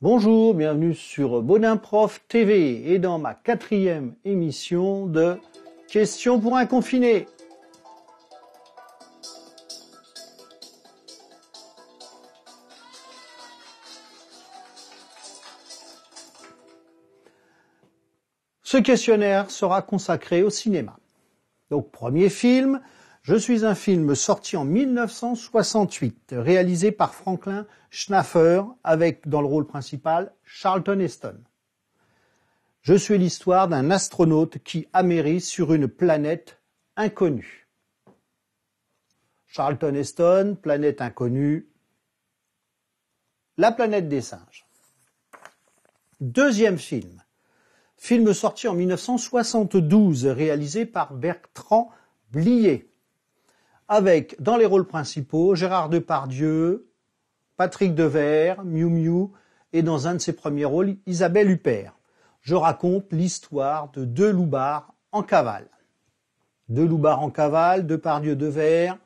Bonjour, bienvenue sur Bonimprof TV et dans ma quatrième émission de Questions pour un confiné. Ce questionnaire sera consacré au cinéma. Donc premier film, je suis un film sorti en 1968, réalisé par Franklin Schnaffer, avec dans le rôle principal Charlton Heston. Je suis l'histoire d'un astronaute qui amérise sur une planète inconnue. Charlton Heston, planète inconnue, la planète des singes. Deuxième film, film sorti en 1972, réalisé par Bertrand Blier avec dans les rôles principaux Gérard Depardieu, Patrick Devers, Miu Miu et dans un de ses premiers rôles Isabelle Huppert. Je raconte l'histoire de deux loupards en cavale. Deux loupards en cavale, Depardieu Devers,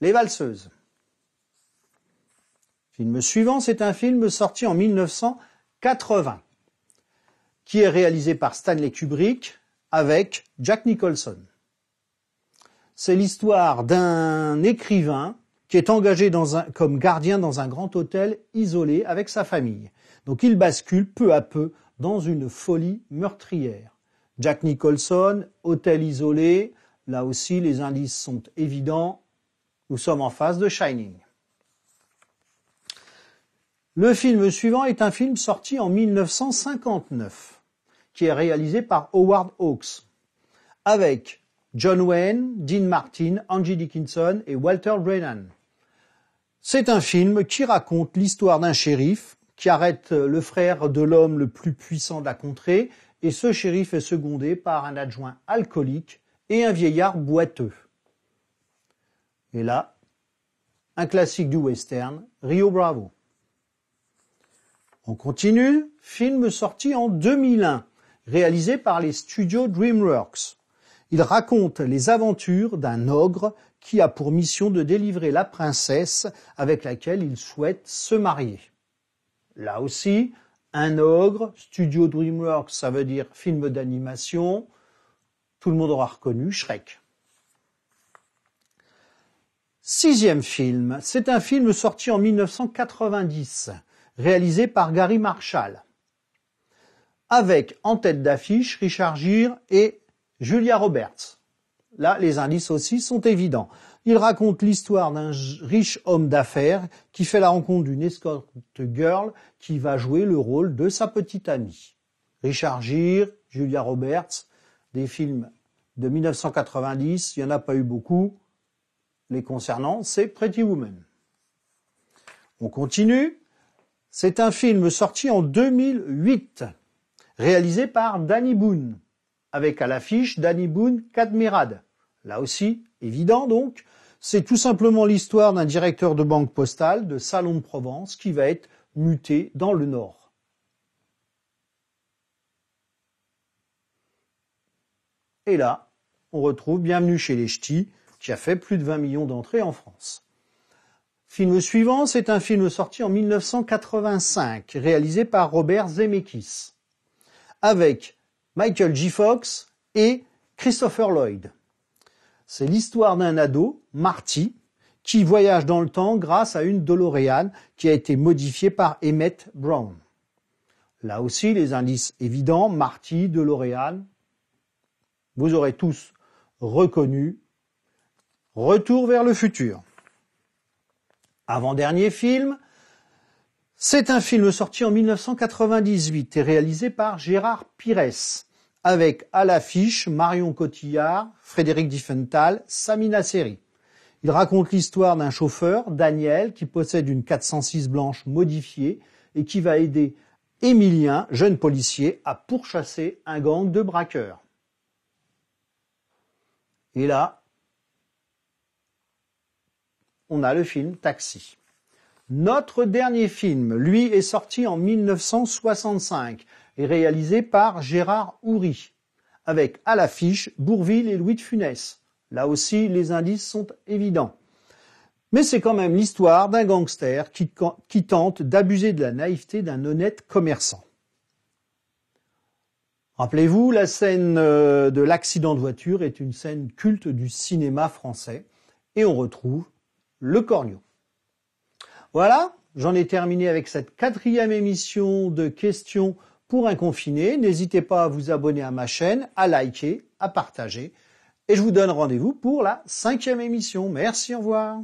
Les Valseuses. film suivant, c'est un film sorti en 1980 qui est réalisé par Stanley Kubrick avec Jack Nicholson c'est l'histoire d'un écrivain qui est engagé comme gardien dans un grand hôtel isolé avec sa famille. Donc il bascule peu à peu dans une folie meurtrière. Jack Nicholson, hôtel isolé, là aussi les indices sont évidents, nous sommes en face de Shining. Le film suivant est un film sorti en 1959, qui est réalisé par Howard Hawks, avec John Wayne, Dean Martin, Angie Dickinson et Walter Brennan. C'est un film qui raconte l'histoire d'un shérif qui arrête le frère de l'homme le plus puissant de la contrée et ce shérif est secondé par un adjoint alcoolique et un vieillard boiteux. Et là, un classique du western, Rio Bravo. On continue, film sorti en 2001, réalisé par les studios DreamWorks. Il raconte les aventures d'un ogre qui a pour mission de délivrer la princesse avec laquelle il souhaite se marier. Là aussi, un ogre, Studio DreamWorks, ça veut dire film d'animation, tout le monde aura reconnu Shrek. Sixième film, c'est un film sorti en 1990, réalisé par Gary Marshall, avec en tête d'affiche Richard Gere et Julia Roberts. Là, les indices aussi sont évidents. Il raconte l'histoire d'un riche homme d'affaires qui fait la rencontre d'une escort girl qui va jouer le rôle de sa petite amie. Richard Gere, Julia Roberts, des films de 1990, il n'y en a pas eu beaucoup. Les concernant, c'est Pretty Woman. On continue. C'est un film sorti en 2008, réalisé par Danny Boone avec à l'affiche Danny Boone Cadmirad. Là aussi, évident donc, c'est tout simplement l'histoire d'un directeur de banque postale de Salon de Provence qui va être muté dans le Nord. Et là, on retrouve Bienvenue chez les Ch'tis, qui a fait plus de 20 millions d'entrées en France. Film suivant, c'est un film sorti en 1985, réalisé par Robert Zemeckis, avec Michael G. Fox et Christopher Lloyd. C'est l'histoire d'un ado, Marty, qui voyage dans le temps grâce à une DeLorean qui a été modifiée par Emmett Brown. Là aussi, les indices évidents, Marty, DeLorean, vous aurez tous reconnu Retour vers le futur. Avant-dernier film, c'est un film sorti en 1998 et réalisé par Gérard Pires avec à l'affiche Marion Cotillard, Frédéric Diffenthal, Samina Seri. Il raconte l'histoire d'un chauffeur, Daniel, qui possède une 406 blanche modifiée et qui va aider Émilien, jeune policier, à pourchasser un gang de braqueurs. Et là, on a le film Taxi. Notre dernier film, lui, est sorti en 1965 est réalisé par Gérard Houry, avec à l'affiche Bourville et Louis de Funès. Là aussi, les indices sont évidents. Mais c'est quand même l'histoire d'un gangster qui, tente d'abuser de la naïveté d'un honnête commerçant. Rappelez-vous, la scène euh, de l'accident de voiture est une scène culte du cinéma français et on retrouve le corneau. Voilà, j'en ai terminé avec cette quatrième émission de questions pour un confiné. N'hésitez pas à vous abonner à ma chaîne, à liker, à partager. Et je vous donne rendez-vous pour la cinquième émission. Merci, au revoir.